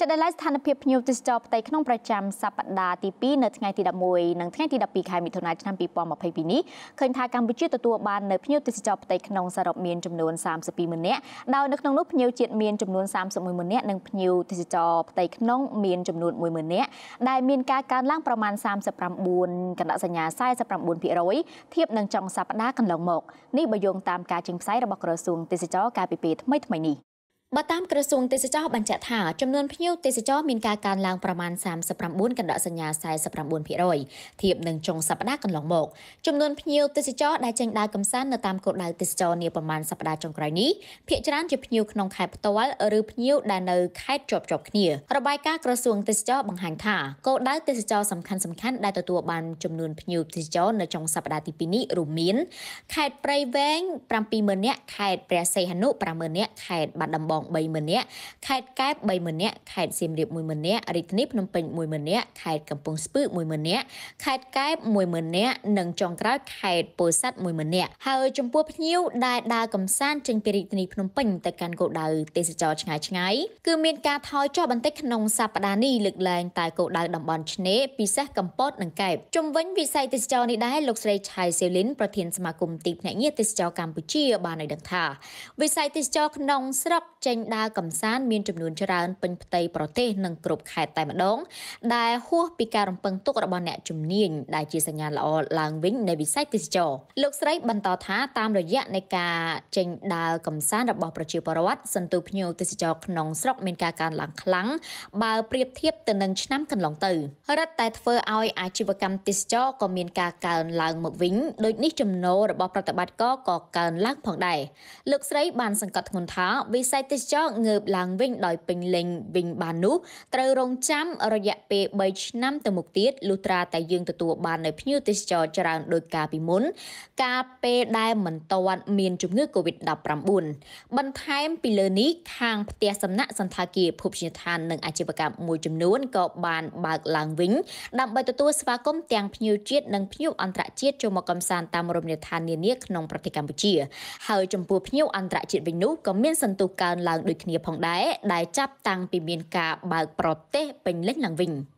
ចាត់ដោយឡែកស្ថានភាពភ្ញៀវទេសចរផ្ទៃក្នុងប្រចាំសប្តាហ៍ទី2នៅថ្ងៃទី11និងថ្ងៃទី12ខែមិថុនាឆ្នាំ2022នេះឃើញថាកម្ពុជាទទួលបាននៅភ្ញៀវទេសចរផ្ទៃក្នុងសរុបមានចំនួន32ម៉ឺននាក់ដោយនៅក្នុងនោះភ្ញៀវជាតិមានចំនួន31ម៉ឺននាក់និងភ្ញៀវទេសចរផ្ទៃក្នុងមានចំនួន1ម៉ឺននាក់ដែលមានការកើនឡើងប្រមាណ39កណ្ដាសញ្ញា49%ធៀបនឹងចុងសប្តាហ៍កន្លងមកនេះបើយោងតាមការចេញផ្សាយរបស់ក្រសួងទេសចរការពីពេលថ្មីៗនេះបើតាមក្រសួងទេសចរបញ្ជាក់ថាចំនួនភ្ញៀវទេសចរមានការកើនឡើងប្រមាណ39កណ្ដកសញ្ញា49%ធៀបនឹងចុងសប្ដាហ៍កន្លងមកចំនួនភ្ញៀវទេសចរដែលចេញដើរកម្សាន្តនៅតាមគោលដៅទេសចរនាប្រមាណសប្ដាហ៍ចុងក្រោយនេះភាគច្រើនជាភ្ញៀវក្នុងខេត្តផ្ទាល់ឬភ្ញៀវដែលនៅខេត្តជាប់ៗគ្នារបាយការណ៍ក្រសួងទេសចរបង្ហាញថាគោលដៅទេសចរសំខាន់សំខាន់ដែលទទួលបានចំនួនភ្ញៀវទេសចរនៅចុងសប្ដាហ៍ទី2នេះរួមមានខេត្តព្រៃវែង70000នាក់ខេត្តព្រះសីហនុ50000នាក់ខេត្តបាត់ដំបងបង3ម្នាក់ខេត្តកែប3ម្នាក់ខេត្តសៀមរាប1ម្នាក់រាជធានីភ្នំពេញ1ម្នាក់ខេត្តកំពង់ស្ពឺ1ម្នាក់ខេត្តកែប1ម្នាក់និងចុងក្រោយខេត្តពោធិ៍សាត់1ម្នាក់ហើយចំពោះភ្ញៀវដែលដើរកំសាន្តចេញពីរាជធានីភ្នំពេញទៅកាន់គោលដៅទេសចរឆ្ងាយឆ្ងាយគឺមានការថយចុះបន្តិចក្នុងសប្តាហ៍នេះលើកឡើងតែគោលដៅតំបន់ឆ្នេរពិសេសកំពតនិងកែបជំវិញវិស័យទេសចរនេះដែរលោកស្រីឆៃសេលីនប្រធានសមាគមទីភ្នាក់ងារទេសចរកម្ពុជា បានឲ្យដឹងថាវិស័យទេសចរក្នុងស្រុកចេញដើរកំសាន្តមានចំនួនច្រើនពេញផ្ទៃប្រទេសនិងគ្រប់ខេត្តតែម្ដង ដែលហួសពីការរំពឹងទុករបស់អ្នកជំនាញដែលជាសញ្ញាល្អឡើងវិញនៃវិស័យទេសចរលោកស្រីបន្តថាតាមរយៈនៃការចេញដើរកំសាន្តរបស់ប្រជាពលរដ្ឋសន្ទុះភ្ញៀវទេសចរក្នុងស្រុកមានការកើនឡើងខ្លាំងបើប្រៀបធៀបទៅនឹងឆ្នាំកន្លងទៅរដ្ឋតែធ្វើឲ្យ អាជីវកម្មទេសចរក៏មានការកើនឡើងមកវិញដូចនេះចំណូលរបស់ប្រតិបត្តិករក៏កើនឡើងផងដែរលោកស្រីបានសង្កត់ធ្ងន់ថាវិស័យទេសទេសចរងើបឡើងវិញដោយពេញលេញវិញបាននោះត្រូវរងចាំរយៈពេល3ឆ្នាំទៅមុខទៀតលុះត្រាតែយើងទទួលបាននៅភ្ញៀវទេសចរច្រើនដោយការពីមុនកាលពេលដែលមិនទាន់មានជំងឺ Covid-19 បន្ថែមពីលើនេះខាងផ្ទះសំណាក់សន្តាគារភពជាឋាននិងអាជីវកម្មមួយចំនួនក៏បានបើកឡើងវិញដើម្បីទទួលស្វាគមន៍ទាំងភ្ញៀវជាតិនិងភ្ញៀវអន្តរជាតិចូលមកកំសាន្តតាមរមណីយដ្ឋាននានាក្នុងប្រទេសកម្ពុជាហើយចំពោះភ្ញៀវអន្តរជាតិវិញនោះក៏មានសន្ទុះកើនឡើងដូចគ្នាផងដែរដែលចាប់តាំងពីមានការបើកប្រទេសពេញលេញឡើងវិញ។